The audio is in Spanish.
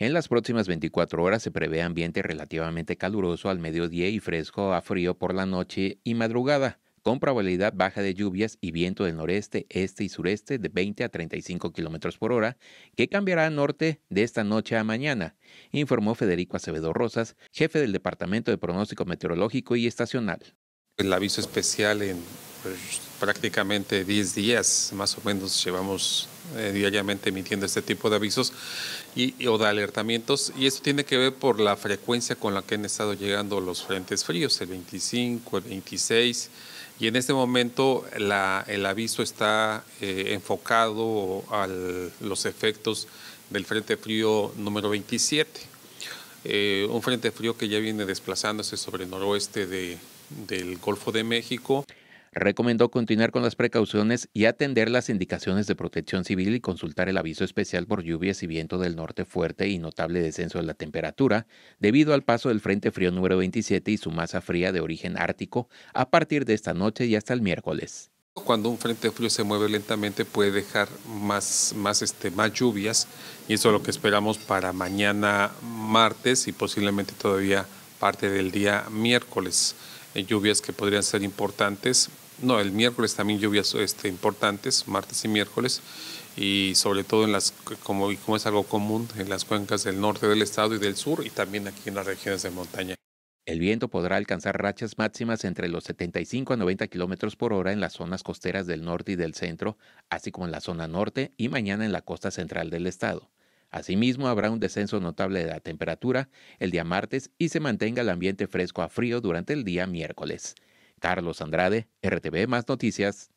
En las próximas 24 horas se prevé ambiente relativamente caluroso al mediodía y fresco a frío por la noche y madrugada, con probabilidad baja de lluvias y viento del noreste, este y sureste de 20 a 35 kilómetros por hora, que cambiará a norte de esta noche a mañana, informó Federico Acevedo Rosas, jefe del Departamento de Pronóstico Meteorológico y Estacional. El aviso especial en pues, prácticamente 10 días, más o menos, llevamos eh, diariamente emitiendo este tipo de avisos y, o de alertamientos. Y esto tiene que ver por la frecuencia con la que han estado llegando los frentes fríos, el 25, el 26. Y en este momento el aviso está eh, enfocado a los efectos del Frente Frío número 27. Eh, un Frente Frío que ya viene desplazándose sobre el noroeste del Golfo de México recomendó continuar con las precauciones y atender las indicaciones de protección civil y consultar el aviso especial por lluvias y viento del norte fuerte y notable descenso de la temperatura debido al paso del Frente Frío número 27 y su masa fría de origen ártico a partir de esta noche y hasta el miércoles. Cuando un frente frío se mueve lentamente puede dejar más, más, este, más lluvias y eso es lo que esperamos para mañana martes y posiblemente todavía parte del día miércoles. Eh, lluvias que podrían ser importantes no, el miércoles también lluvias este, importantes, martes y miércoles, y sobre todo en las, como, como es algo común, en las cuencas del norte del estado y del sur, y también aquí en las regiones de montaña. El viento podrá alcanzar rachas máximas entre los 75 a 90 kilómetros por hora en las zonas costeras del norte y del centro, así como en la zona norte y mañana en la costa central del estado. Asimismo, habrá un descenso notable de la temperatura el día martes y se mantenga el ambiente fresco a frío durante el día miércoles. Carlos Andrade, RTV Más Noticias.